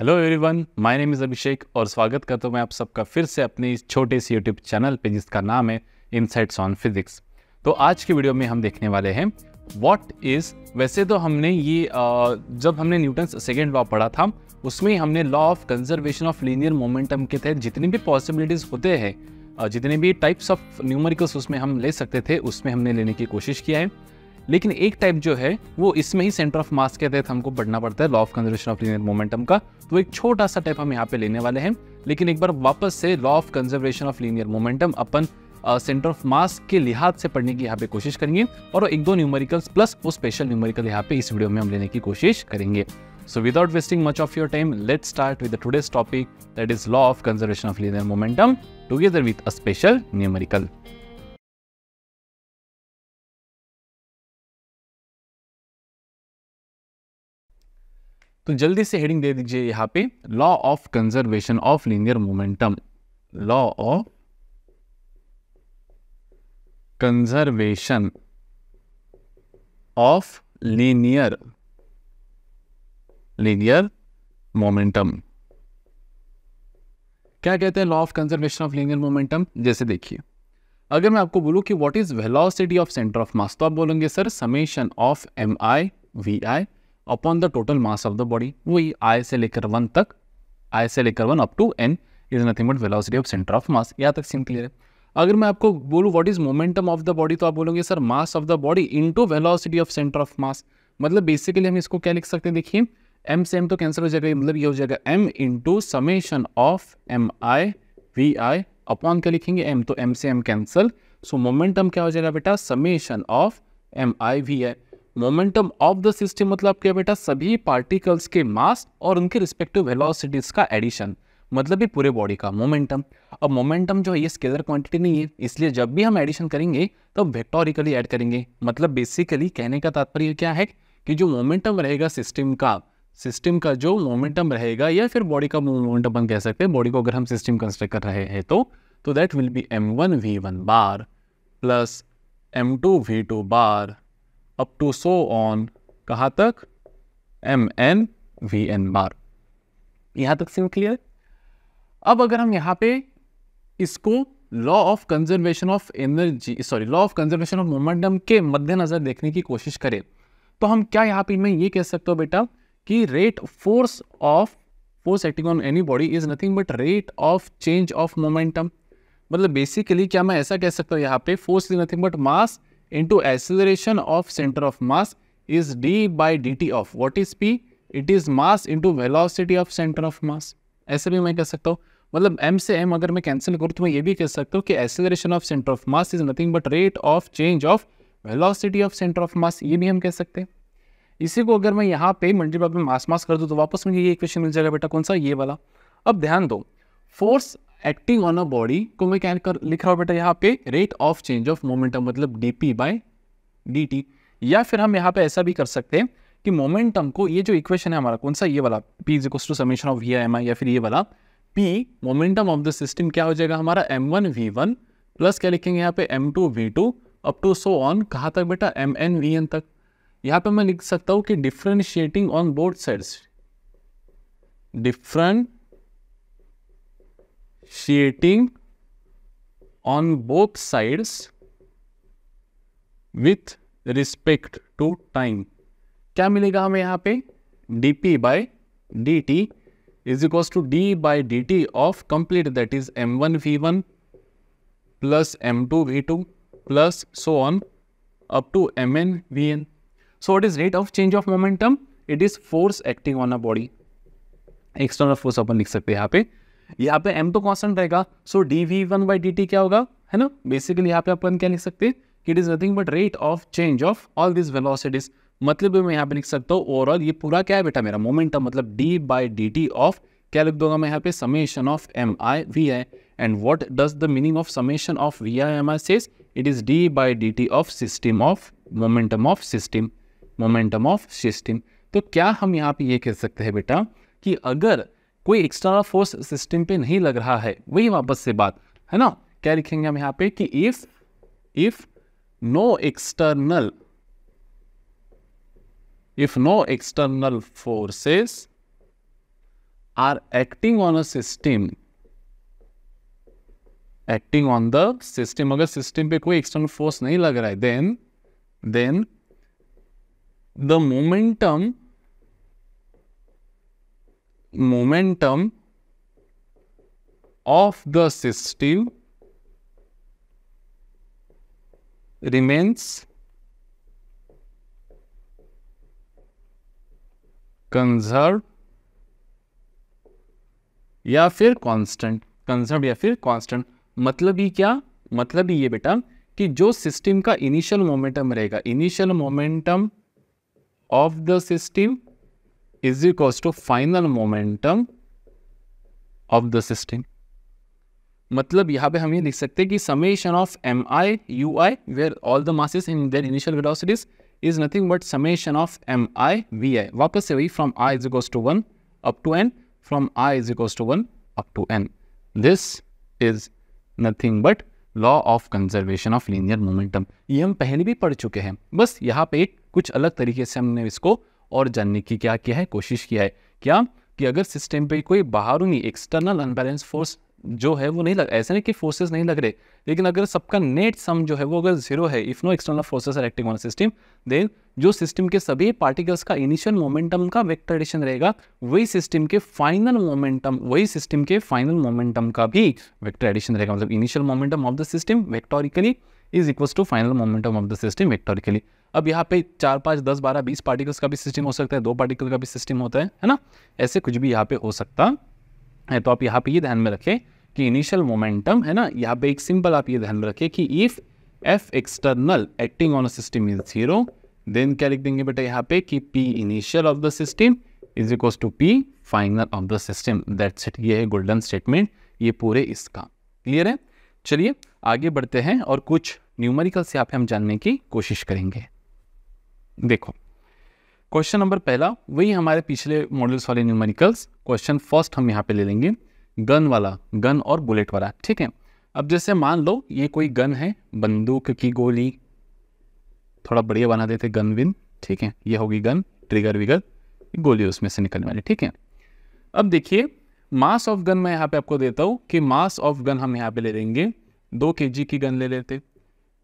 Hello everyone my name is Abhishek और स्वागत करता हूँ मैं आप सबका फिर से अपने इस छोटे से यूट्यूब चैनल पे जिसका नाम है इनसाइट्स ऑन फिजिक्स तो आज की वीडियो में हम देखने वाले हैं व्हाट इज़ वैसे तो हमने ये जब हमने न्यूटन्स सेकेंड लॉ पढ़ा था उसमें हमने law of conservation of linear momentum के तहत जितनी भी पॉसिबिलिटीज़ होते हैं जितने भी टाइप्स ऑफ न्यूमरिकल्स उसमें हम ले सकते थे उसमें हमने लेने की कोशिश किया है लेकिन एक टाइप जो है वो इसमें ही सेंटर ऑफ मास के तहत हमको बढ़ना पड़ता है law of conservation of linear momentum का तो एक छोटा सा टाइप हम यहाँ पे लेने वाले हैं लेकिन एक बार वापस से law of conservation of linear momentum अपन सेंटर ऑफ मास के लिहाज से पढ़ने की यहाँ पे कोशिश करेंगे और एक दो न्यूमेरिकल्स प्लस वो स्पेशल न्यूमेरिकल यहाँ पे इस वीडियो में हम लेने की कोशिश करेंगे so without wasting much of your time let start with today's topic that is law of conservation of linear momentum momentum with with a special तो जल्दी से हेडिंग दे दीजिए यहाँ पे law of conservation of linear momentum law of conservation of linear linear momentum क्या कहते हैं law of conservation of linear momentum जैसे देखिए अगर मैं आपको बोलूँ कि what is velocity of centre of mass तो आप बोलेंगे sir summation of M I V I upon the total mass of the body वही आई से लेकर वन तक आई से लेकर one up to N is nothing but velocity of centre of mass यहाँ तक सीन क्लियर है अगर मैं आपको बोलूँ what is momentum of the body तो आप बोलोगे sir mass of the body into velocity of centre of mass मतलब बेसिकली हम इसको क्या लिख सकते हैं देखिए एम से एम तो कैंसिल हो जाएगा मतलब ये हो जाएगा M into summation of M I V I upon क्या लिखेंगे एम तो एम से एम कैंसिल सो मोमेंटम क्या हो जाएगा बेटा summation of M I V I momentum of the system मतलब क्या बेटा सभी पार्टिकल्स के मास और उनके रिस्पेक्टिव वेलोसिटीज का एडिशन मतलब भी पूरे बॉडी का मोमेंटम अब मोमेंटम जो है ये स्केलर क्वांटिटी नहीं है इसलिए जब भी हम एडिशन करेंगे तो वेक्टोरिकली ऐड करेंगे मतलब बेसिकली कहने का तात्पर्य क्या है कि जो मोमेंटम रहेगा सिस्टम का सिस्टम का जो मोमेंटम रहेगा या फिर बॉडी का मोमेंटम हम कह सकते हैं बॉडी को अगर हम सिस्टम कंस्ट्रक्ट कर रहे हैं तो तो that will be M one V one bar plus M two V two bar up to so on कहाँ तक M N V N bar यहाँ तक सिंह क्लियर अब अगर हम यहाँ पे इसको law of conservation of energy sorry law of conservation of momentum के मद्देनज़र देखने की कोशिश करें तो हम क्या यहाँ पे मैं ये कह सकता हूँ बेटा कि rate force of force acting on any body is nothing but rate of change of momentum मतलब बेसिकली क्या मैं ऐसा कह सकता हूँ यहाँ पे force is nothing but mass into acceleration of centre of mass is D by D T of what is P it is mass into velocity of centre of mass ऐसे भी मैं कह सकता हूँ मतलब एम से एम अगर मैं कैंसिल करूँ तो मैं ये भी कह सकता हूँ कि acceleration of centre of mass is nothing but rate of change of velocity of centre of mass ये भी हम कह सकते हैं इसी को अगर मैं यहाँ पे मल्टीपल में मास मास कर दूँ तो वापस मुझे ये इक्वेशन मिल जाएगा बेटा कौन सा ये वाला अब ध्यान दो force acting on a body को मैं क्या कर लिख रहा हूँ बेटा यहाँ पे rate of change of momentum मतलब D P by D T या फिर हम यहाँ पे ऐसा भी कर सकते हैं कि मोमेंटम को ये जो इक्वेशन है हमारा कौन सा ये वाला P is equal to summation of V M I या फिर ये वाला P momentum of the system क्या हो जाएगा हमारा M one V one plus क्या लिखेंगे यहाँ पे M two V two up to so on कहाँ तक बेटा एम एन वी एन तक यहाँ पे मैं लिख सकता हूँ कि differentiating on both sides differentiating on both sides with respect to time क्या मिलेगा हमें यहां पे DP P by D T is equal to D by D T of complete that is M one V one plus M two V two plus so on up to M N V N so it is rate of change of momentum it is force acting on a body external force अपन लिख सकते हैं यहां पर यहाँ पे m तो constant रहेगा so D V one by D T क्या होगा है ना बेसिकली यहाँ पे अपन क्या लिख सकते हैं it is nothing but rate of change of all this velocities मतलब मैं यहाँ पे लिख सकता हूँ ओवरऑल ये पूरा क्या है बेटा मेरा मोमेंटम मतलब D by D T of क्या लिख दूंगा मैं यहाँ पे summation of M I V I and what does the meaning of summation of V I M I says it is D by D T of system of momentum of system momentum of system तो क्या हम यहाँ पे ये कह सकते हैं बेटा कि अगर कोई एक्सटर्नल फोर्स सिस्टम पे नहीं लग रहा है वही वापस से बात है ना क्या लिखेंगे हम यहाँ पे कि if if no external if no external forces are acting on a system acting on the system अगर सिस्टम पे कोई एक्सटर्नल फोर्स नहीं लग रहा है then then the momentum momentum of the system remains conserve या फिर कांस्टेंट कंजर्व या फिर कांस्टेंट मतलब ही क्या मतलब ही ये बेटा कि जो सिस्टम का इनिशियल मोमेंटम रहेगा initial momentum of the system is equals to final momentum of the system मतलब यहाँ पे हम ये लिख सकते हैं कि summation of M I U I where all the masses in their initial velocities is nothing but summation of M I V I वापस से वही from I is equals to one up to N from I is equals to one up to N this is nothing but law of conservation of linear momentum ये हम पहले भी पढ़ चुके हैं बस यहाँ पे कुछ अलग तरीके से हमने इसको और जानने की क्या किया है कोशिश किया है क्या कि अगर सिस्टम पे कोई बाहरूनी एक्सटर्नल अनबैलेंस फोर्स जो है वो नहीं लग ऐसे नहीं कि फोर्सेस नहीं लग रहे लेकिन अगर सबका नेट सम जो है वो अगर जीरो है if no external forces are acting on system then जो सिस्टम के सभी पार्टिकल्स का इनिशियल मोमेंटम का वेक्टरेशन रहेगा वही सिस्टम के फाइनल मोमेंटम वही सिस्टम के फाइनल मोमेंटम का भी वेक्टर एडिशन रहेगा मतलब initial momentum of the system vectorically is equal to final momentum of the system vectorically अब यहाँ पे चार पाँच दस बारह बीस पार्टिकल्स का भी सिस्टम हो सकता है दो पार्टिकल का भी सिस्टम होता है है ना ऐसे कुछ भी यहाँ पे हो सकता है तो आप यहाँ पे ये ध्यान में रखें कि इनिशियल मोमेंटम है ना यहाँ पे एक सिंपल आप ये ध्यान में रखें कि if F external acting on a system is zero then क्या लिख देंगे बेटा यहाँ पे कि P initial of the system is equal to P final of the system that's it ये है गोल्डन स्टेटमेंट ये पूरे इसका क्लियर है चलिए आगे बढ़ते हैं और कुछ न्यूमेरिकल से आप हम जानने की कोशिश करेंगे देखो क्वेश्चन नंबर पहला वही हमारे पिछले मॉडल्स वाले न्यूमेरिकल्स क्वेश्चन फर्स्ट हम यहाँ पे ले लेंगे गन वाला गन और बुलेट वाला ठीक है अब जैसे मान लो ये कोई गन है बंदूक की गोली थोड़ा बढ़िया बना देते गन विन ठीक है ये होगी गन ट्रिगर विगर गोली उसमें से निकलने वाली ठीक है अब देखिए मास ऑफ गन मैं यहाँ पे आपको देता हूँ कि मास ऑफ गन हम यहाँ पे ले लेंगे दो के जी की गन ले लेते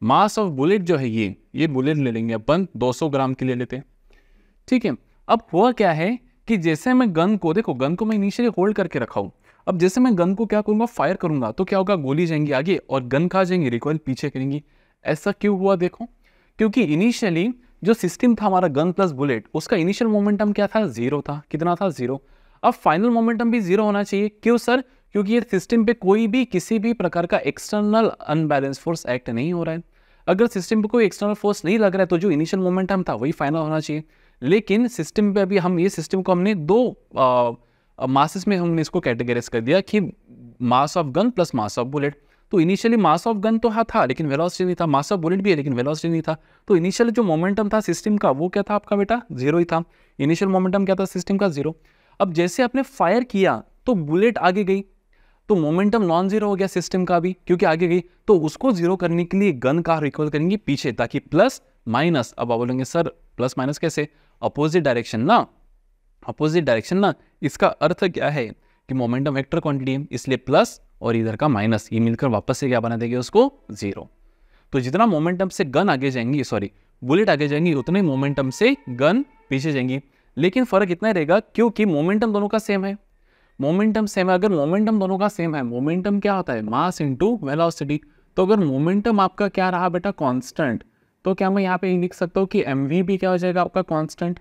मास ऑफ बुलेट जो है ये ये बुलेट ले लेंगे अपन 200 ग्राम की ले लेते ठीक है अब हुआ क्या है कि जैसे मैं गन को देखो गन को मैं इनिशियली होल्ड करके रखा हूँ अब जैसे मैं गन को क्या करूँगा फायर करूँगा तो क्या होगा गोली जाएंगी आगे और गन खा जाएंगी रिकॉयल पीछे करेंगी ऐसा क्यों हुआ देखो क्योंकि इनिशियली जो सिस्टम था हमारा गन प्लस बुलेट उसका इनिशियल मोमेंटम क्या था जीरो था कितना था जीरो अब फाइनल मोमेंटम भी जीरो होना चाहिए क्यों सर क्योंकि ये सिस्टम पे कोई भी किसी भी प्रकार का एक्सटर्नल अनबैलेंस फोर्स एक्ट नहीं हो रहा है अगर सिस्टम पे कोई एक्सटर्नल फोर्स नहीं लग रहा है तो जो इनिशियल मोमेंटम था वही फाइनल होना चाहिए लेकिन सिस्टम पे अभी हम ये सिस्टम को हमने दो मासेस में हमने इसको कैटेगराइज कर दिया कि mass of gun plus mass of bullet तो इनिशियली मास ऑफ गन तो हाँ था लेकिन वेलोसिटी नहीं था मास ऑफ बुलेट भी है लेकिन वेलोसिटी नहीं था तो इनिशियल जो मोमेंटम था सिस्टम का वो क्या था आपका बेटा जीरो ही था इनिशियल मोमेंटम क्या था सिस्टम का जीरो अब जैसे आपने फायर किया तो बुलेट आगे गई तो मोमेंटम नॉन जीरो हो गया सिस्टम का भी क्योंकि आगे गई तो उसको जीरो करने के लिए गन का रिकॉल करेंगे पीछे ताकि प्लस माइनस अब आप बोलेंगे सर प्लस माइनस कैसे अपोजिट डायरेक्शन ना अपोजिट डायरेक्शन ना इसका अर्थ क्या है कि मोमेंटम वेक्टर क्वांटिटी है इसलिए प्लस और इधर का माइनस ये मिलकर वापस से क्या बना देगा उसको जीरो तो जितना मोमेंटम से गन आगे जाएंगी सॉरी बुलेट आगे जाएंगी उतने मोमेंटम से गन पीछे जाएंगी लेकिन फर्क इतना रहेगा क्योंकि मोमेंटम दोनों का सेम है मोमेंटम सेम है अगर मोमेंटम दोनों का सेम है मोमेंटम क्या होता है मास इंटू वेलासिटी तो अगर मोमेंटम आपका क्या रहा बेटा कॉन्स्टेंट तो क्या मैं यहाँ पे लिख सकता हूँ कि एम भी क्या हो जाएगा आपका कॉन्स्टेंट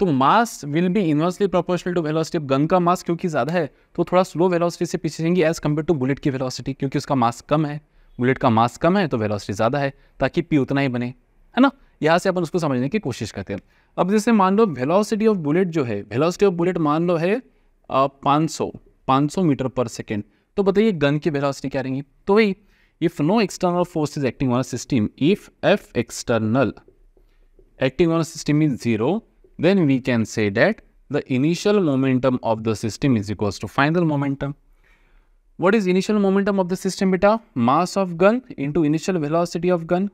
तो mass will be inversely proportional to velocity gun का मास क्योंकि ज़्यादा है तो थोड़ा स्लो वेलोसिटी से पीछे जाएंगी एज कम्पेयर टू बुलेट की वेलोसिटी क्योंकि उसका मास कम है बुलेट का मास कम है तो वेलोसिटी ज़्यादा है ताकि पी उतना ही बने है ना यहाँ से अपन उसको समझने की कोशिश करते हैं अब जैसे मान लो वेलोसिटी ऑफ बुलेट जो है वेलोसिटी ऑफ बुलेट मान लो है पाँच सौ सौ मीटर पर सेकेंड तो बताइए गन की वेलोसिटी क्या रहेंगी तो वही if no external force is acting on system if F external acting on system is zero then we can say that the initial momentum of the system is equals to final momentum what is initial momentum of the system बेटा mass of gun into initial velocity of gun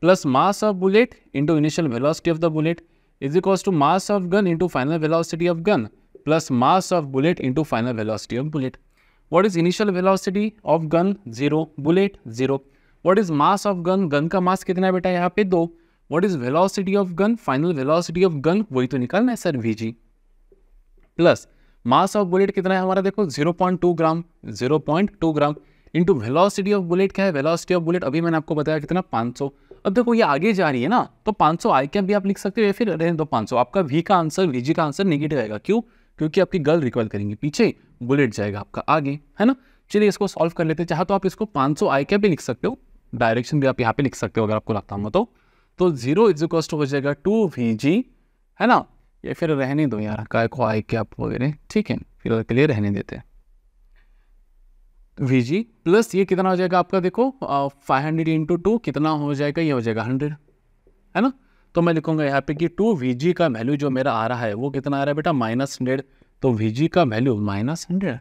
plus mass of bullet into initial velocity of the bullet is equals to mass of gun into final velocity of gun plus mass of bullet into final velocity of bullet. What is initial velocity of gun? Zero. Bullet? Zero. What is mass of gun? Gun का mass कितना है बेटा यहाँ पे दो. What is velocity of gun? Final velocity of gun वही तो निकालना है sir VG. Plus mass of bullet कितना है हमारा देखो 0.2 gram 0.2 gram into velocity of bullet क्या है वेलोसिटी ऑफ बुलेट अभी मैंने आपको बताया कितना 500 अब देखो ये आगे जा रही है ना तो 500 सौ आई कैप भी आप लिख सकते हो या फिर रहने दो 500 आपका वी का आंसर वी जी का आंसर निगेटिव आएगा क्यों क्योंकि आपकी गर्ल रिकॉल करेंगी पीछे बुलेट जाएगा आपका आगे है ना चलिए इसको सॉल्व कर लेते चाहे तो आप इसको 500 सौ आई कैप भी लिख सकते हो डायरेक्शन भी आप यहाँ पे लिख सकते हो अगर आपको लगता हूँ तो तो जीरो कॉस्ट हो जाएगा टू वी जी है ना ये फिर रहने दो यार का को आई कैप वगैरह ठीक है फिर के लिए रहने देते हैं वी प्लस ये कितना हो जाएगा आपका देखो फाइव हंड्रेड इंटू टू कितना हो जाएगा ये हो जाएगा हंड्रेड है ना तो मैं लिखूंगा यहाँ पे कि टू वी का वैल्यू जो मेरा आ रहा है वो कितना आ रहा है बेटा माइनस हंड्रेड तो वी का वैल्यू माइनस हंड्रेड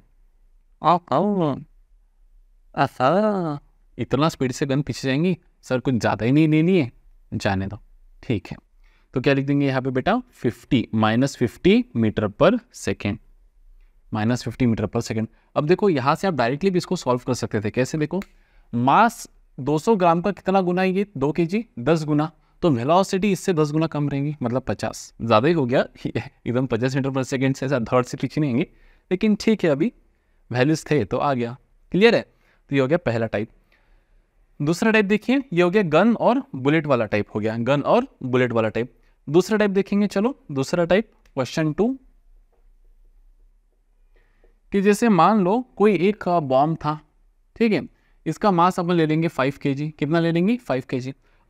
इतना स्पीड से गन पीछे जाएंगी सर कुछ ज़्यादा ही नहीं लेनी है जाने दो ठीक है तो क्या लिख देंगे यहाँ पे बेटा 50 minus fifty metre per second minus fifty metre per second अब देखो यहाँ से आप डायरेक्टली भी इसको सॉल्व कर सकते थे कैसे देखो मास 200 ग्राम का कितना गुना है ये दो के जी दस गुना तो वेलोसिटी इससे दस गुना कम रहेंगी मतलब पचास ज़्यादा ही हो गया एकदम पचास मीटर पर सेकेंड से थर्ड से पीछे नहीं आएंगे लेकिन ठीक है अभी वैल्यूज थे तो आ गया क्लियर है तो ये हो गया पहला टाइप दूसरा टाइप देखिए ये हो गया गन और बुलेट वाला टाइप हो गया गन और बुलेट वाला टाइप दूसरा टाइप देखेंगे चलो दूसरा टाइप क्वेश्चन टू कि जैसे मान लो कोई एक बॉम्ब था ठीक है इसका मास अपन ले लेंगे फाइव के कितना ले लेंगे फाइव के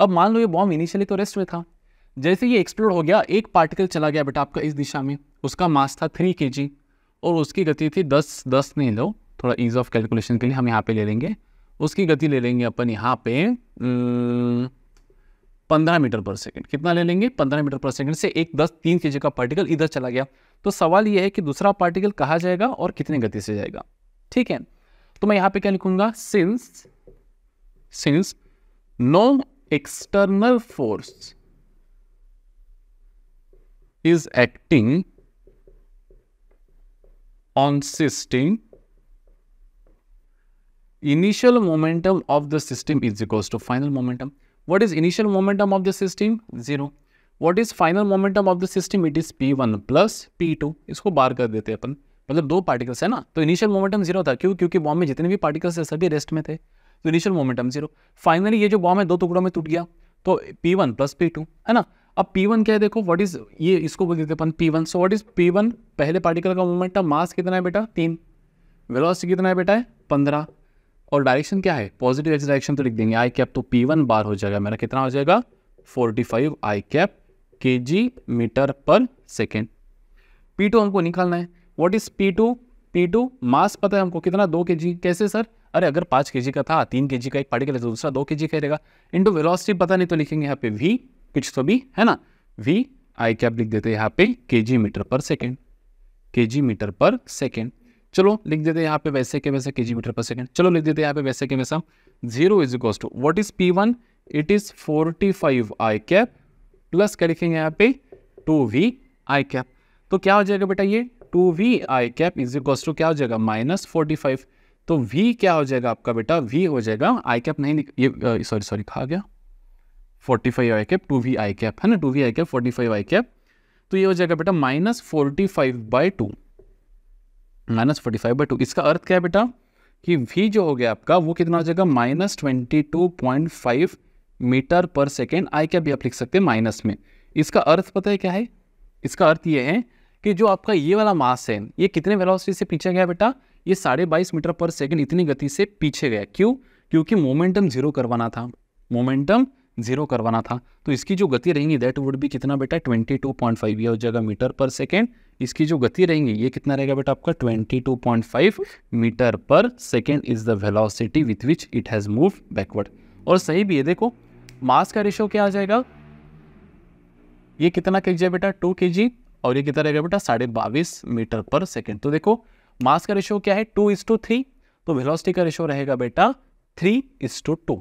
अब मान लो ये बॉम्ब इनिशियली तो रेस्ट में था जैसे ये एक्सप्लोड हो गया एक पार्टिकल चला गया बेटा आपका इस दिशा में उसका मास था थ्री के और उसकी गति थी दस दस नहीं लो थोड़ा ईज ऑफ कैलकुलेशन के लिए हम यहाँ पे ले लेंगे उसकी गति ले लेंगे अपन यहाँ पे पंद्रह मीटर पर सेकंड कितना ले लेंगे पंद्रह मीटर पर सेकंड से एक दस तीन के का पार्टिकल इधर चला गया तो सवाल ये है कि दूसरा पार्टिकल कहाँ जाएगा और कितने गति से जाएगा ठीक है तो मैं यहाँ पे क्या लिखूंगा since since no external force is acting on system initial momentum of the system is equals to final momentum what is initial momentum of the system zero what is final momentum of the system it is p1 plus p2 इसको बार कर देते हैं अपन मतलब दो particles है ना तो initial momentum zero था क्यों क्योंकि बॉम्ब में जितने भी पार्टिकल्स थे सभी रेस्ट में थे तो इनिशियल मोमेंटम जीरो फाइनली ये जो बॉम है दो टुकड़ों में टूट गया तो P one plus P two है ना अब पी वन क्या है देखो व्हाट इज ये इसको बोल देते अपन P one so what is P1 पहले पार्टिकल का मोमेंट था मास कितना है बेटा तीन वेलोसिटी कितना है बेटा है पंद्रह और डायरेक्शन क्या है पॉजिटिव एक्स डायरेक्शन तो लिख देंगे आई कैप तो पी वन बार हो जाएगा मेरा कितना हो जाएगा forty five I cap K G metre per second P two हमको निकालना है what is P two P two mass पता है हमको कितना दो के जी कैसे सर अरे अगर पाँच के का था तीन के का एक पार्टिकल है तो दूसरा दो के जी का रहेगा इंटू पता नहीं तो लिखेंगे यहाँ पे वी कुछ तो भी है ना वी आई कैप लिख देते यहाँ पे के जी मीटर पर सेकेंड के जी मीटर पर सेकेंड चलो लिख देते यहाँ पे वैसे के वैसे के जी मीटर पर सेकेंड चलो लिख देते यहाँ पे वैसे के वैसा zero is equal to what is P one it is forty five I cap plus क्या लिखेंगे यहाँ पे टू वी आई कैप तो क्या हो जाएगा बेटा ये two V I cap is equal to क्या हो जाएगा माइनस फोर्टी फाइव तो v क्या हो जाएगा आपका बेटा v हो जाएगा आई कैप नहीं ये सॉरी सॉरी कहा गया 45 five I cap two V I cap है ना two V I cap forty five I cap तो ये हो जाएगा बेटा minus forty five by two minus forty five by two इसका अर्थ क्या है बेटा कि v जो हो गया आपका वो कितना हो जाएगा minus twenty two point five metre per second I cap भी आप लिख सकते हैं माइनस में इसका अर्थ पता है क्या है इसका अर्थ ये है कि जो आपका ये वाला मास है ये कितने वेलोसिटी से पीछे गया बेटा ये साढ़े बाईस मीटर पर सेकंड इतनी गति से पीछे गया क्यों क्योंकि मोमेंटम जीरो करवाना था मोमेंटम जीरो करवाना था तो इसकी जो गति रहेंगी दैट वुड भी कितना बेटा ट्वेंटी टू पॉइंट फाइव ये हो जाएगा मीटर पर सेकेंड इसकी जो गति रहेंगी ये कितना रहेगा बेटा आपका twenty two point five metre per second is the velocity with which it has move backward और सही भी है देखो मास का रेशो क्या आ जाएगा ये कितना के जी बेटा टू के जी और ये कितना रहेगा बेटा साढ़े बाईस मीटर पर सेकेंड तो देखो मास का रेशो क्या है टू इज टू थ्री तो वेलोसिटी का रेशो रहेगा बेटा थ्री इज टू टू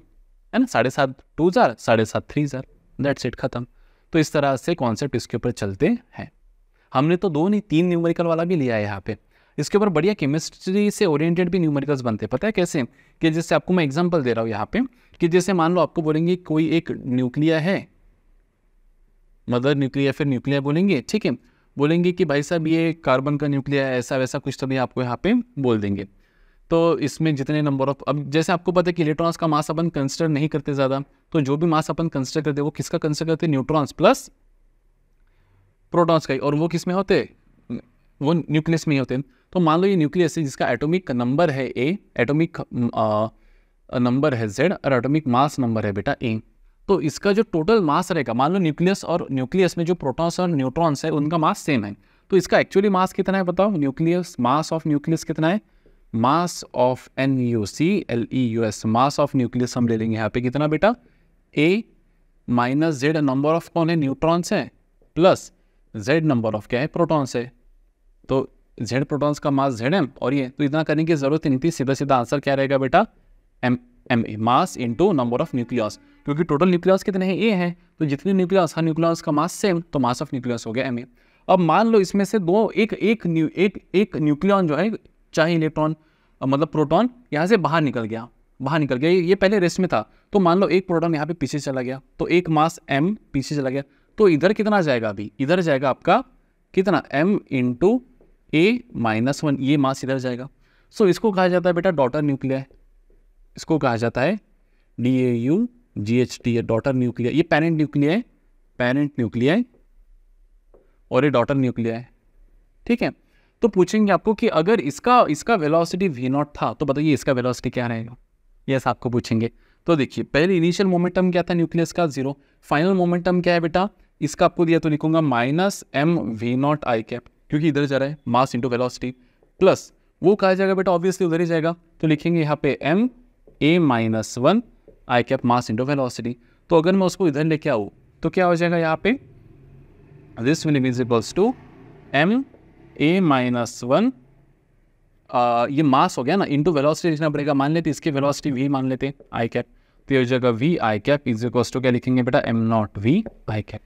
है ना साढ़े सात टू जार साढ़े सात थ्री जार दैट सेट खत्म तो इस तरह से कॉन्सेप्ट इसके ऊपर चलते हैं हमने तो दो नहीं तीन न्यूमेरिकल वाला भी लिया है यहाँ पे इसके ऊपर बढ़िया केमिस्ट्री से ओरिएंटेड भी न्यूमेरिकल्स बनते हैं पता है कैसे कि जैसे आपको मैं एग्जांपल दे रहा हूँ यहाँ पे कि जैसे मान लो आपको बोलेंगे कोई एक न्यूक्लिया है मदर न्यूक्लिया फिर न्यूक्लिया बोलेंगे ठीक है बोलेंगे कि भाई साहब ये कार्बन का न्यूक्लिया ऐसा वैसा कुछ तो नहीं आपको यहाँ पे बोल देंगे तो इसमें जितने नंबर ऑफ अब जैसे आपको पता है कि इलेक्ट्रॉन्स का मास अपन कंसिडर नहीं करते ज़्यादा तो जो भी मास अपन कंसिडर करते वो किसका कंसिडर करते न्यूट्रॉन्स प्लस प्रोटॉन्स का ही और वो किस में होते वो न्यूक्लियस में ही होते हैं तो मान लो ये न्यूक्लियस है जिसका एटॉमिक नंबर है ए एटॉमिक नंबर है जेड और एटॉमिक मास नंबर है बेटा ए तो इसका जो टोटल मास रहेगा मान लो न्यूक्लियस और न्यूक्लियस में जो प्रोटॉन्स और न्यूट्रॉन्स है उनका मास सेम है तो इसका एक्चुअली मास कितना है बताओ न्यूक्लियस मास ऑफ न्यूक्लियस कितना है mass of N U C L E U S mass of nucleus हम ले लेंगे यहाँ पे कितना बेटा A minus Z number of कौन है न्यूट्रॉन्स है प्लस जेड नंबर ऑफ क्या है प्रोटॉन्स है तो जेड प्रोटॉन्स का मास जेड एम और ये तो इतना करने की जरूरत नहीं थी सीधा सीधा आंसर क्या रहेगा बेटा M M A mass into number of nucleus क्योंकि टोटल न्यूक्लियस कितने हैं ए हैं तो जितने न्यूक्लियस हर न्यूक्लियस का मास सेम तो मास ऑफ न्यूक्लियस हो गया एम ए अब मान लो इसमें से दो एक एक न्यू एक एक न्यूक्लियन जो है चाहे इलेक्ट्रॉन मतलब प्रोटॉन यहाँ से बाहर निकल गया बाहर निकल गया ये पहले रेस्ट में था तो मान लो एक प्रोटॉन यहाँ पे पीछे चला गया तो एक मास एम पीछे चला गया तो इधर कितना जाएगा अभी इधर जाएगा आपका कितना M into A minus one ये मास इधर जाएगा सो so, इसको कहा जाता है बेटा डॉटर न्यूक्लियर इसको कहा जाता है D A U G H T A daughter nuclei ये पेरेंट न्यूक्लिया है पेरेंट न्यूक्लिया है और ये डॉटर न्यूक्लिया है ठीक है तो पूछेंगे आपको कि अगर इसका इसका वेलोसिटी वी नॉट था तो बताइए इसका वेलोसिटी क्या रहेगा यस आपको पूछेंगे तो देखिए पहले इनिशियल मोमेंटम क्या था न्यूक्लियस का जीरो फाइनल मोमेंटम क्या है बेटा इसका आपको दिया तो लिखूंगा minus M V nought I cap क्योंकि इधर जा रहा है मास इंटू वेलोसिटी प्लस वो कहा जाएगा बेटा ऑब्वियसली उधर ही जाएगा तो लिखेंगे यहाँ पे M A minus one I cap mass into velocity तो अगर मैं उसको इधर लेके आऊँ तो क्या हो जाएगा यहाँ पे this will is equals to M A minus one ये मास हो गया ना इंटू वेलोसिटी लिखना पड़ेगा मान लेते इसकी वेलोसिटी वी मान लेते आई कैप तो ये जगह V I cap is equals to क्या लिखेंगे बेटा एम नॉट वी आई कैप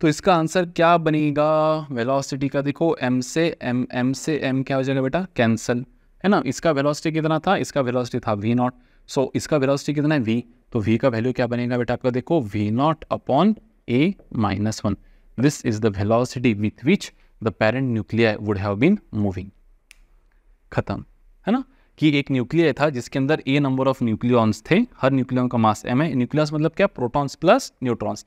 तो इसका आंसर क्या बनेगा वेलोसिटी का देखो एम से एम एम से एम क्या हो जाएगा बेटा कैंसल है ना इसका वेलोसिटी कितना था इसका वेलोसिटी था वी नॉट सो so, इसका वेलोसिटी कितना है वी तो वी का वैल्यू क्या बनेगा बेटा आपका देखो V naught upon A minus one this is the velocity with which the parent nuclear would have been moving खत्म है ना कि एक न्यूक्लियर था जिसके अंदर ए नंबर ऑफ न्यूक्लियॉन्स थे हर न्यूक्लियॉन का मास एम है न्यूक्लियस मतलब क्या प्रोटॉन्स प्लस न्यूट्रॉन्स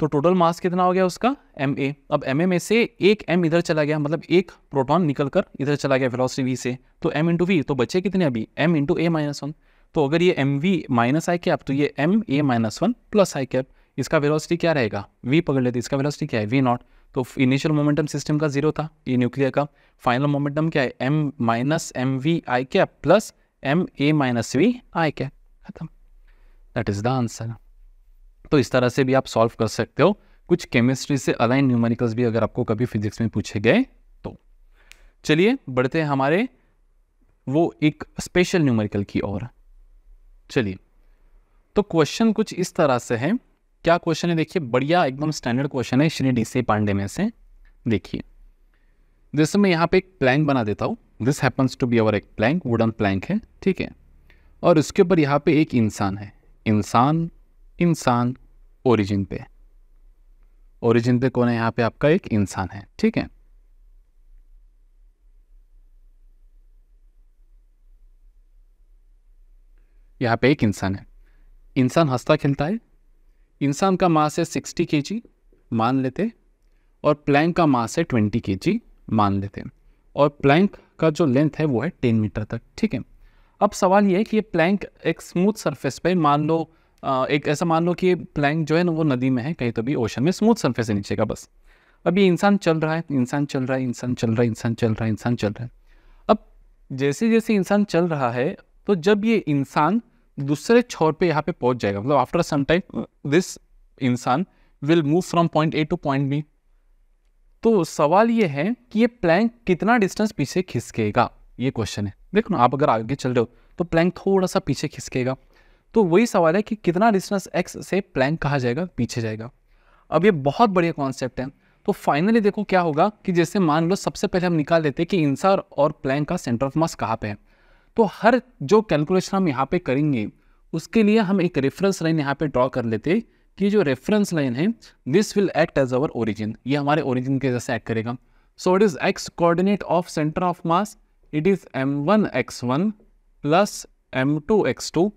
तो टोटल मास कितना हो गया उसका एम ए अब एम ए में से एक एम इधर चला गया मतलब एक प्रोटॉन निकलकर इधर चला गया वेलोसिटी वी से तो एम इंटू वी तो बचे कितने अभी M into A minus one तो अगर ये M V minus i cap तो ये M A minus one plus i cap इसका वेलोसिटी क्या रहेगा वी पकड़ लेते इसका वेलोसिटी क्या है v नॉट तो इनिशियल मोमेंटम सिस्टम का जीरो था ये न्यूक्लियर का फाइनल मोमेंटम क्या है m minus M V I cap plus M A minus V I cap खत्म दैट इज द आंसर तो इस तरह से भी आप सॉल्व कर सकते हो कुछ केमिस्ट्री से अलाइन न्यूमेरिकल्स भी अगर आपको कभी फिजिक्स में पूछे गए तो चलिए बढ़ते हैं हमारे वो एक स्पेशल न्यूमेरिकल की ओर चलिए तो क्वेश्चन कुछ इस तरह से है क्या क्वेश्चन है देखिए बढ़िया एकदम स्टैंडर्ड क्वेश्चन है श्री डी सी पांडे में से देखिए जैसे मैं यहाँ पे एक प्लैंक बना देता हूँ this happens to be our एक प्लैंक वुडन प्लैंक है ठीक है और उसके ऊपर यहाँ पे एक इंसान है इंसान इंसान ओरिजिन पे ओरिजिन पे कौन है यहाँ पे आपका एक इंसान है ठीक है यहाँ पे एक इंसान है इंसान हंसता खेलता है इंसान का मास है सिक्सटी के जी मान लेते और प्लैंक का मास है ट्वेंटी के जी मान लेते और प्लैंक का जो लेंथ है वो है टेन मीटर तक ठीक है अब सवाल ये है कि ये प्लैंक एक स्मूथ सरफेस पे मान लो एक ऐसा मान लो कि ये प्लैंक जो है ना वो नदी में है कहीं तो भी ओशन में स्मूथ सरफेस है नीचे का बस अब ये इंसान चल रहा है इंसान चल रहा है इंसान चल रहा है इंसान चल रहा है इंसान चल रहा है अब जैसे जैसे इंसान चल रहा है तो जब ये इंसान दूसरे छोर पे यहाँ पे पहुंच जाएगा मतलब आफ्टर सम टाइम दिस इंसान will move from point A to point B तो सवाल ये है कि ये प्लैंक कितना डिस्टेंस पीछे खिसकेगा ये क्वेश्चन है देखो ना आप अगर आगे चल रहे हो तो प्लैंक थोड़ा सा पीछे खिसकेगा तो वही सवाल है कि कितना डिस्टेंस एक्स से प्लैंक कहा जाएगा पीछे जाएगा अब ये बहुत बढ़िया कॉन्सेप्ट है तो फाइनली देखो क्या होगा कि जैसे मान लो सबसे पहले हम निकाल लेते हैं कि इंसार और प्लैंक का सेंटर ऑफ मास कहाँ पे है तो हर जो कैलकुलेशन हम यहाँ पे करेंगे उसके लिए हम एक रेफरेंस लाइन यहाँ पे ड्रॉ कर लेते कि जो रेफरेंस लाइन है this will act as our origin ये हमारे ओरिजिन के जैसे एक्ट करेगा so it is X coordinate of centre of mass it is M one X one plus M two X two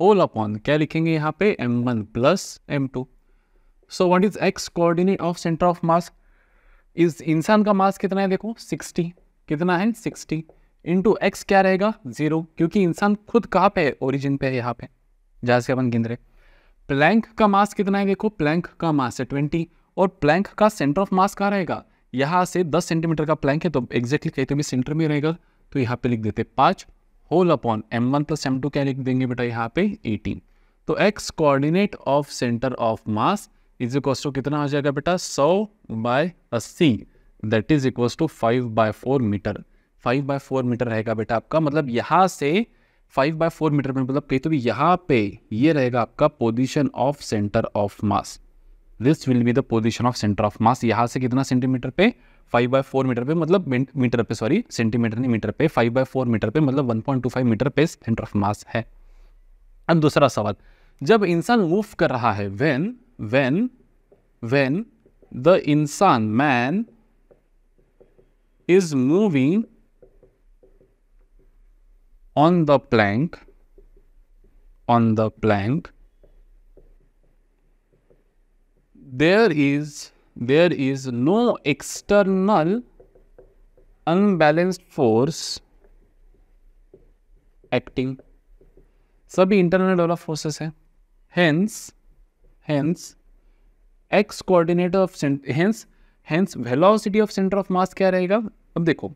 whole upon क्या लिखेंगे यहाँ पे M one plus M two so what is X coordinate of centre of mass इस इंसान का मास कितना है देखो सिक्सटी कितना है सिक्सटी इंटू एक्स क्या रहेगा जीरो क्योंकि इंसान खुद कहाँ पे है ओरिजिन पे है यहाँ पे जहाँ से अपन गिन रहे प्लैंक का मास कितना है देखो प्लैंक का मास है ट्वेंटी और प्लैंक का सेंटर ऑफ मास कहाँ रहेगा यहाँ से दस सेंटीमीटर का प्लैंक है तो एग्जैक्टली कहते भी सेंटर में रहेगा तो यहाँ पे लिख देते पाँच whole upon M one plus M two क्या लिख देंगे बेटा यहाँ पे एटीन तो X coordinate of centre of mass is equals to कितना आ जाएगा बेटा सौ बाय अस्सी that is equals to five by four metre five by four metre रहेगा बेटा आपका मतलब यहाँ से फाइव बाय फोर मीटर में मतलब कहीं तो भी यहाँ पे ये रहेगा आपका position of centre of mass this will be the position of centre of mass यहाँ से कितना सेंटीमीटर पे फाइव बाय फोर मीटर पे मतलब मीटर पे सॉरी सेंटीमीटर नहीं मीटर पे फाइव बाय फोर मीटर पे मतलब one point two five metre पे सेंटर ऑफ मास है अब दूसरा सवाल जब इंसान मूव कर रहा है वेन वेन वेन द इंसान man is moving on the plank on the plank there is there is no external unbalanced force acting सभी इंटरनल डेवलप फोर्सेस है hence hence X coordinate of hence hence velocity of centre of mass क्या रहेगा अब देखो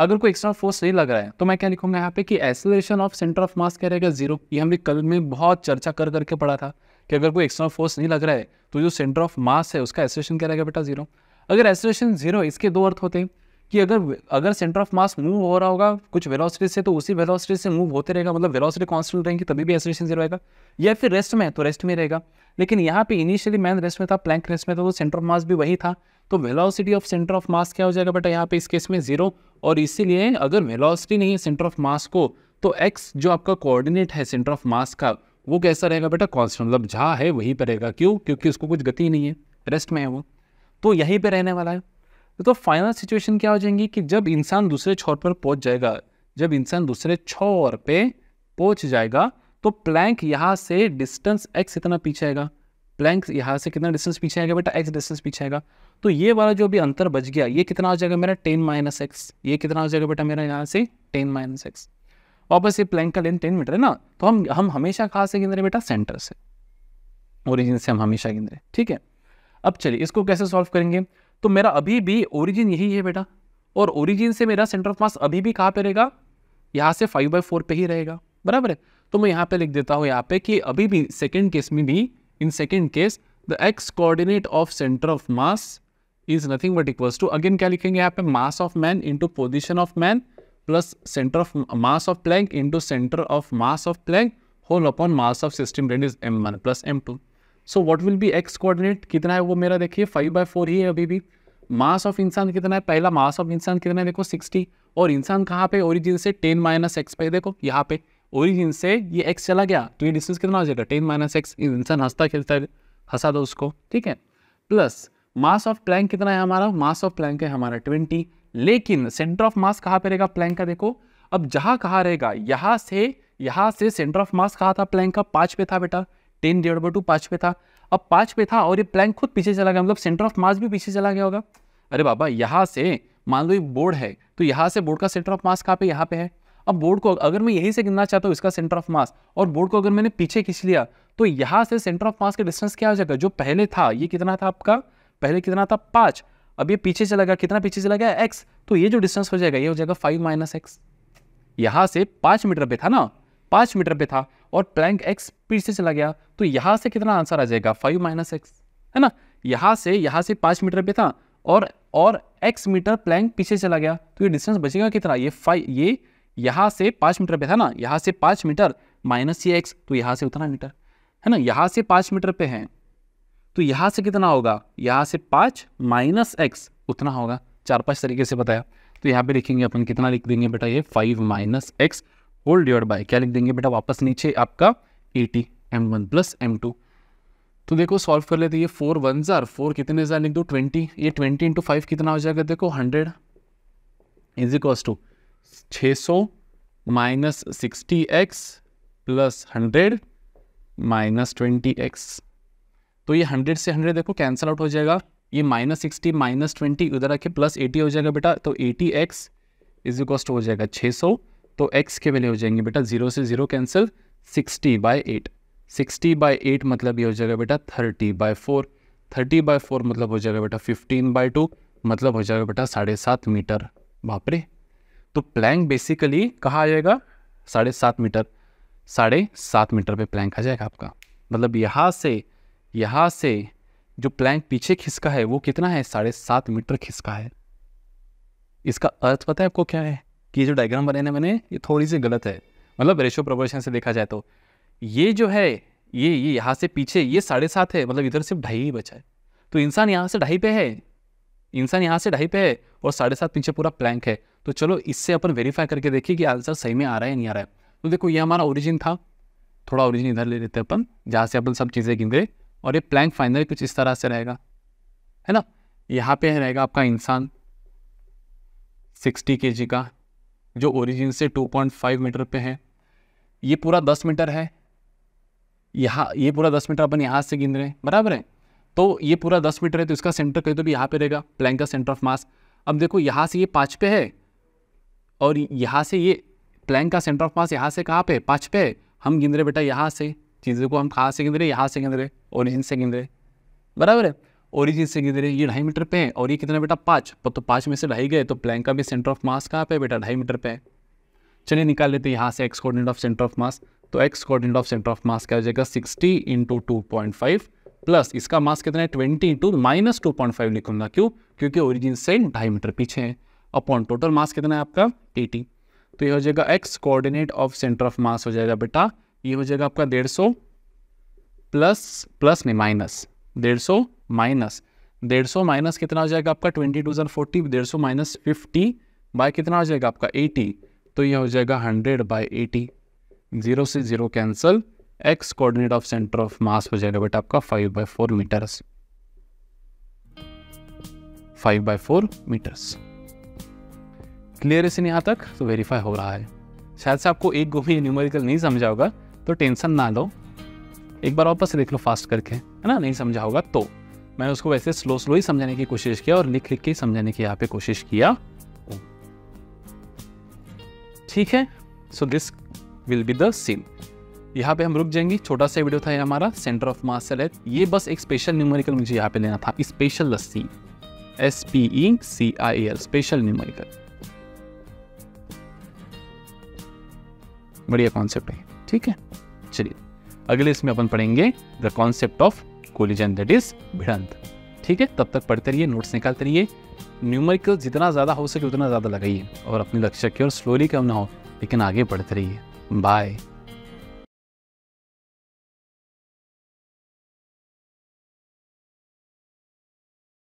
अगर कोई extra force नहीं लग रहा है तो मैं क्या लिखूंगा यहाँ पे कि acceleration of centre of mass क्या रहेगा जीरो ये हमने कल में बहुत चर्चा कर करके पढ़ा था कि अगर कोई एक्स्ट्रा फोर्स नहीं लग रहा है तो जो सेंटर ऑफ मास है उसका एसलेशन क्या रहेगा बेटा जीरो अगर एसलेशन जीरो इसके दो अर्थ होते हैं कि अगर अगर सेंटर ऑफ मास मूव हो रहा होगा कुछ वेलोसिटी से तो उसी वेलोसिटी से मूव होते रहेगा मतलब वेलोसिटी कांस्टेंट रहेगी तभी भी एसोलेशन जीरो आएगा या फिर रेस्ट में है तो रेस्ट में रहेगा लेकिन यहाँ पे इनिशियली मैन रेस्ट में था प्लैंक रेस्ट में था तो सेंटर ऑफ मास भी वही था तो velocity of centre of mass क्या हो जाएगा बेटा यहाँ पे इस केस में जीरो और इसीलिए अगर वेलोसिटी नहीं है सेंटर ऑफ मास को तो एक्स जो आपका कोऑर्डिनेट है सेंटर ऑफ मास का वो कैसा रहेगा बेटा कॉन्स्टेंट मतलब जहाँ है वहीं पर रहेगा क्यों क्योंकि उसको कुछ गति नहीं है रेस्ट में है वो तो यहीं पर रहने वाला है तो फाइनल सिचुएशन क्या हो जाएंगी कि जब इंसान दूसरे छोर पर पहुंच जाएगा जब इंसान दूसरे छोर पर पहुंच जाएगा तो प्लैंक यहाँ से डिस्टेंस एक्स इतना पीछे आएगा प्लैंक यहाँ से कितना डिस्टेंस पीछे आएगा बेटा एक्स डिस्टेंस पीछे आएगा तो ये वाला जो भी अंतर बच गया ये कितना हो जाएगा मेरा टेन माइनस एक्स ये कितना हो जाएगा बेटा मेरा यहाँ से टेन माइनस एक्स और बस ये प्लैंक का लेंथ टेन मीटर है ना तो हम हम हमेशा कहाँ से गिन रहे बेटा सेंटर से ओरिजिन से हम हमेशा गिन रहे ठीक है अब चलिए इसको कैसे सॉल्व करेंगे तो मेरा अभी भी ओरिजिन यही है बेटा और ओरिजिन से मेरा सेंटर ऑफ मास अभी भी कहाँ पर रहेगा यहाँ से फाइव बाई फोर पे ही रहेगा बराबर है तो मैं यहाँ पे लिख देता हूँ यहाँ पे कि अभी भी सेकेंड केस में भी In second case, the x coordinate of center of mass is nothing but equals to again kya likhenge yahan pe mass of man into position of man plus center of mass of Planck into center of mass of Planck whole upon mass of system that is m1 plus m2. So what will be x coordinate kitna hai wo mera dekhiye 5 by 4 hi hai abhi bhi mass of इंसान कितना है पहला मास of इंसान कितना है देखो 60 और इंसान कहाँ पे ओरिजिन से 10 माइनस एक्स पे देखो यहाँ पे ओरिजिन से ये एक्स चला गया तो ये डिस्टेंस कितना हो जाएगा टेन माइनस एक्स इंसान हंसता खेलता है हंसा दो उसको ठीक है प्लस मास ऑफ प्लैंक कितना है हमारा मास ऑफ प्लैंक है हमारा ट्वेंटी लेकिन सेंटर ऑफ मास कहाँ पे रहेगा प्लैंक का देखो अब जहाँ कहाँ रहेगा यहाँ से यहाँ से सेंटर ऑफ मास कहाँ था प्लैंक का पाँच पे था बेटा टेन डिवाइड बाई टू पाँच पे था अब पाँच पे था और ये प्लैंक खुद पीछे चला गया मतलब सेंटर ऑफ मास भी पीछे चला गया होगा अरे बाबा यहाँ से मान लो ये बोर्ड है तो यहाँ से बोर्ड का सेंटर ऑफ मास कहाँ पे यहाँ पे है अब बोर्ड को अगर मैं यहीं से गिनना चाहता हूँ इसका सेंटर ऑफ मास और बोर्ड को अगर मैंने पीछे खींच लिया तो यहाँ से सेंटर ऑफ मास का डिस्टेंस क्या हो जाएगा जो पहले था ये कितना था आपका पहले कितना था पाँच अब ये पीछे चला गया कितना पीछे चला गया एक्स तो ये जो डिस्टेंस हो जाएगा ये हो जाएगा फाइव माइनस एक्स यहाँ से पाँच मीटर पे था ना पाँच मीटर पे था और प्लैंक एक्स पीछे चला गया तो यहाँ से कितना आंसर आ जाएगा फाइव माइनस एक्स है ना यहाँ से यहाँ से पाँच मीटर पे था और और एक्स मीटर प्लैंक पीछे चला गया तो ये डिस्टेंस बचेगा कितना ये फाइव ये यहाँ से पाँच मीटर पे था ना यहाँ से पाँच मीटर माइनस ये एक्स तो यहाँ से उतना मीटर है ना यहाँ से पाँच मीटर पे है तो यहाँ से कितना होगा यहाँ से पाँच माइनस एक्स उतना होगा चार पाँच तरीके से बताया तो यहाँ पे लिखेंगे अपन कितना लिख देंगे बेटा ये five minus X whole divide by क्या लिख देंगे बेटा वापस नीचे आपका eighty M one plus M two तो देखो सॉल्व कर लेते ये फोर वन ज़ार फोर कितने ज़ार लिख दो ट्वेंटी ये ट्वेंटी इंटू फाइव कितना हो जाएगा देखो हंड्रेड इज इक्वल्स टू छः सौ minus sixty X plus hundred minus twenty X तो ये हंड्रेड से हंड्रेड देखो कैंसिल आउट हो जाएगा ये माइनस सिक्सटी माइनस ट्वेंटी उधर रखे प्लस एटी हो जाएगा बेटा तो एटी एक्स इज कॉस्ट हो जाएगा छः सौ तो एक्स के वैल्यू हो जाएंगे बेटा जीरो से zero cancel sixty by eight sixty by eight मतलब ये हो जाएगा बेटा thirty by four thirty by four मतलब हो जाएगा बेटा फिफ्टीन बाय टू मतलब हो जाएगा बेटा साढ़े सात मीटर बापरे तो प्लैंक बेसिकली कहाँ आ जाएगा साढ़े सात मीटर साढ़े सात मीटर पे प्लैंक आ जाएगा आपका मतलब यहाँ से यहाँ से जो प्लैंक पीछे खिसका है वो कितना है साढ़े सात मीटर खिसका है इसका अर्थ पता है आपको क्या है कि जो डायग्राम बने ना मैंने ये थोड़ी सी गलत है मतलब रेशो प्रपोर्शन से देखा जाए तो ये जो है ये ये यहाँ से पीछे ये साढ़े सात है मतलब इधर सिर्फ ढाई ही बचा है तो इंसान यहाँ से ढाई पे है इंसान यहाँ से ढाई पे है और साढ़े सात पीछे पूरा प्लैंक है तो चलो इससे अपन वेरीफाई करके देखिए कि आंसर सही में आ रहा है नहीं आ रहा है तो देखो ये हमारा ओरिजिन था थोड़ा ओरिजिन इधर ले लेते हैं अपन जहाँ से अपन सब चीज़ें गिन गए और ये प्लैंक फाइनल कुछ इस तरह से रहेगा है ना यहाँ पे रहेगा आपका इंसान सिक्सटी के का जो ओरिजिन से टू मीटर पे है ये पूरा दस मीटर है यहाँ ये पूरा दस मीटर अपन यहाँ से गिन रहे हैं बराबर है तो ये पूरा दस मीटर है तो इसका सेंटर कहीं तो भी यहाँ पे रहेगा प्लैंक का सेंटर ऑफ मास अब देखो यहाँ से ये पाँच पे है और यहाँ से ये प्लैंक का सेंटर ऑफ मास यहाँ से कहाँ पे पाँच पे है हम गिन रहे बेटा यहाँ से चीज़ों को हम कहाँ से गिन रहे यहाँ से गिन रहे ओरिजिन से गिन रहे बराबर है ओरिजिन से गिन रहे ये ढाई मीटर पे है और ये कितना बेटा पाँच तो, तो पाँच में से ढाई गए तो प्लैंक का भी सेंटर ऑफ मास कहाँ पे बेटा ढाई मीटर पे है चलिए निकाल लेते हैं यहाँ से X coordinate of centre of mass तो X coordinate of centre of mass क्या हो जाएगा sixty into two point five plus इसका मास कितना है twenty into minus two point five लिखूंगा क्यों क्योंकि ओरिजिन से ढाई मीटर पीछे है अपॉन टोटल मास कितना है आपका एटी तो ये हो जाएगा X coordinate of centre of mass हो जाएगा बेटा ये हो जाएगा आपका डेढ़ सौ प्लस प्लस नहीं माइनस डेढ़ सौ माइनस डेढ़ सौ माइनस कितना हो जाएगा आपका ट्वेंटी टू जन फोर्टी डेढ़ सौ माइनस फिफ्टी बाय कितना हो जाएगा आपका एटी तो ये हो जाएगा हंड्रेड बाय एटी जीरो से zero cancel X coordinate of centre of mass हो जाएगा बेटा आपका five by four metres five by four metres clear है नहीं तक तो वेरीफाई हो रहा है शायद से आपको एक गोभी न्यूमेरिकल नहीं समझा होगा तो टेंशन ना लो एक बार वापस देख लो फास्ट करके है ना नहीं समझा होगा तो मैंने उसको वैसे स्लो स्लो ही समझाने की कोशिश किया और लिख लिख के समझाने की यहाँ पे कोशिश किया ठीक है so this will be the scene यहाँ पे हम रुक जाएंगे छोटा सा वीडियो था ये हमारा सेंटर ऑफ मास लेट ये बस एक स्पेशल न्यूमेरिकल मुझे यहाँ पे लेना था special lassi S P E C I L special numerical बढ़िया कॉन्सेप्ट है ठीक है चलिए अगले इसमें अपन पढ़ेंगे the concept of collision that is भिड़ंत ठीक है तब तक पढ़ते रहिए नोट्स निकालते रहिए न्यूमेरिकल जितना ज़्यादा हो सके उतना ज़्यादा लगाइए और अपने लक्ष्य की ओर स्लोली कम ना हो लेकिन आगे बढ़ते रहिए बाय